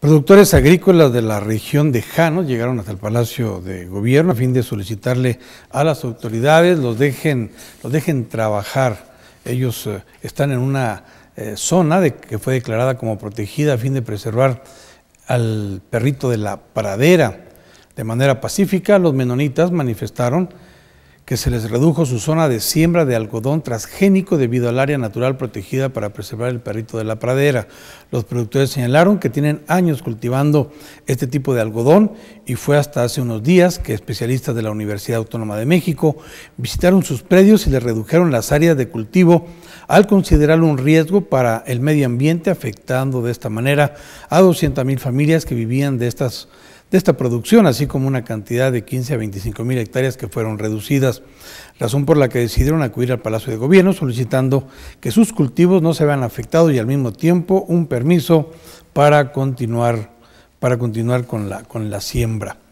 Productores agrícolas de la región de Jano llegaron hasta el Palacio de Gobierno a fin de solicitarle a las autoridades los dejen, los dejen trabajar. Ellos eh, están en una eh, zona que fue declarada como protegida a fin de preservar al perrito de la pradera. De manera pacífica, los menonitas manifestaron que se les redujo su zona de siembra de algodón transgénico debido al área natural protegida para preservar el perrito de la pradera. Los productores señalaron que tienen años cultivando este tipo de algodón y fue hasta hace unos días que especialistas de la Universidad Autónoma de México visitaron sus predios y les redujeron las áreas de cultivo al considerarlo un riesgo para el medio ambiente, afectando de esta manera a 200.000 familias que vivían de estas de esta producción, así como una cantidad de 15 a 25 mil hectáreas que fueron reducidas, razón por la que decidieron acudir al Palacio de Gobierno solicitando que sus cultivos no se vean afectados y al mismo tiempo un permiso para continuar, para continuar con, la, con la siembra.